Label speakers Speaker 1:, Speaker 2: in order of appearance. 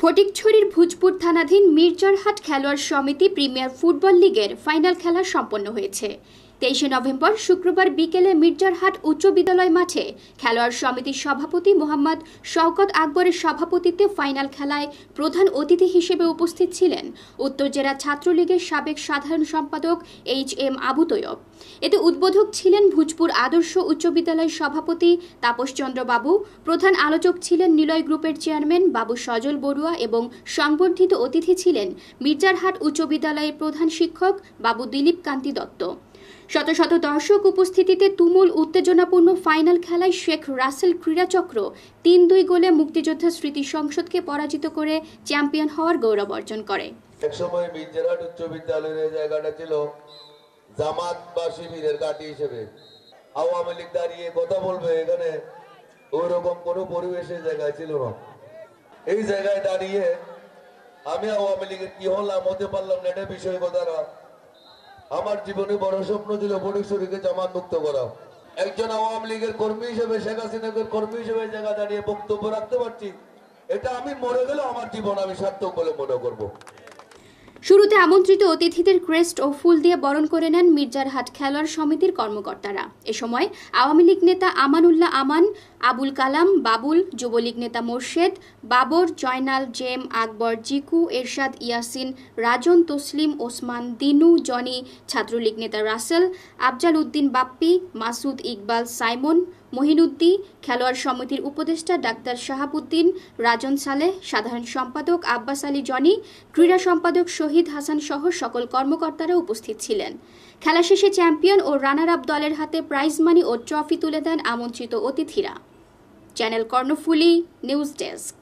Speaker 1: ফটিকছড়ির ভুজপুর থানাধীন মির্জারহাট খেলোয়াড় সমিতি প্রিমিয়ার ফুটবল লিগের ফাইনাল খেলা সম্পন্ন হয়েছে তেইশে নভেম্বর শুক্রবার বিকেলে মির্জারহাট উচ্চ বিদ্যালয় মাঠে খেলোয়াড় সমিতির সভাপতি মোহাম্মদ শওকত আকবরের সভাপতিত্বে ফাইনাল খেলায় প্রধান অতিথি হিসেবে উপস্থিত ছিলেন উত্তর জেলা ছাত্রলীগের সাবেক সাধারণ সম্পাদক এইচ এম আবু তৈয়ব এতে উদ্বোধক ছিলেন ভুজপুর আদর্শ উচ্চ বিদ্যালয়ের সভাপতি তাপস চন্দ্রবাবু বাবু প্রধান আলোচক ছিলেন নিলয় গ্রুপের চেয়ারম্যান বাবু সজল বড়ুয়া এবং সংবর্ধিত অতিথি ছিলেন মির্জারহাট উচ্চ বিদ্যালয়ের প্রধান শিক্ষক বাবু দিলীপ কান্তি দত্ত শত শত দর্শক উপস্থিতিতে তুমুল উত্তেজনাপূর্ণ ফাইনাল খেলায় শেখ রাসেল ক্রীড়াচক্র তিন দুই গোলে মুক্তিযোদ্ধা স্মৃতি সংসদকে পরাজিত করে চ্যাম্পিয়ন হওয়ার গৌরব অর্জন করে
Speaker 2: একসময় বিদ্যালয় উচ্চ বিদ্যালয়ের জায়গাটা ছিল জামাত বা শিবিরের ঘাঁটি হিসেবে আওয়ামী লীগ দাঁড়িয়ে কথা বলবে এখানে ওইরকম কোনো পরিবেশের জায়গায় ছিল না এই জায়গায় দাঁড়িয়ে আমি আওয়ামী লীগের কি হলাম হতে পারলাম না এটা বিষয় কথা না আমার জীবনে বড় স্বপ্ন ছিল বণিক শরীরকে জামাত মুক্ত করা একজন আওয়ামী লীগের কর্মী হিসেবে শেখ হাসিনাকের কর্মী হিসেবে জায়গা দাঁড়িয়ে বক্তব্য রাখতে পারছি এটা আমি মরে গেলে আমার জীবন আমি সার্থক বলে মনে করবো
Speaker 1: শুরুতে আমন্ত্রিত অতিথিদের ক্রেস্ট ও ফুল দিয়ে বরণ করে নেন মির্জার হাট খেলোয়াড় সমিতির কর্মকর্তারা এ সময় আওয়ামী লীগ নেতা আমানুল্লাহ আমান আবুল কালাম বাবুল যুবলীগ নেতা মোর্শেদ বাবর জয়নাল জেম আকবর জিকু এরশাদ ইয়াসিন রাজন তসলিম ওসমান দিনু জনি ছাত্রলীগ নেতা রাসেল আফজাল উদ্দিন বাপ্পি মাসুদ ইকবাল সাইমন মহিনুদ্দি খেলোয়াড় সমিতির উপদেষ্টা ডাক্তার শাহাবুদ্দিন রাজন সালে সাধারণ সম্পাদক আব্বাস আলী জনি ক্রীড়া সম্পাদক শহীদ হাসান সহ সকল কর্মকর্তারা উপস্থিত ছিলেন খেলা শেষে চ্যাম্পিয়ন ও রানার আপ দলের হাতে প্রাইজ মানি ও ট্রফি তুলে দেন আমন্ত্রিত অতিথিরা চ্যানেল কর্ণফুলি নিউজ ডেস্ক